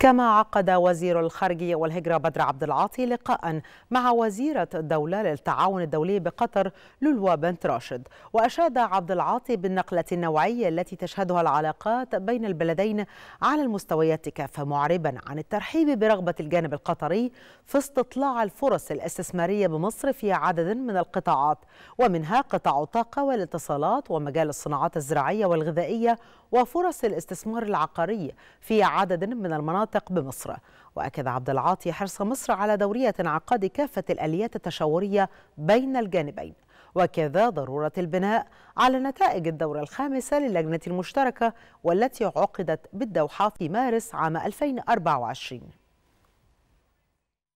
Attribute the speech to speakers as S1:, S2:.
S1: كما عقد وزير الخارجية والهجرة بدر عبد العاطي لقاء مع وزيرة الدولة للتعاون الدولي بقطر لولوا بنت راشد وأشاد عبد العاطي بالنقلة النوعية التي تشهدها العلاقات بين البلدين على المستويات كافة معربا عن الترحيب برغبة الجانب القطري في استطلاع الفرص الاستثمارية بمصر في عدد من القطاعات ومنها قطاع الطاقة والاتصالات ومجال الصناعات الزراعية والغذائية وفرص الاستثمار العقاري في عدد من المناطق المناطق بمصر وأكد عبد العاطي حرص مصر على دورية انعقاد كافة الآليات التشاورية بين الجانبين وكذا ضرورة البناء على نتائج الدورة الخامسة للجنة المشتركة والتي عقدت بالدوحة في مارس عام 2024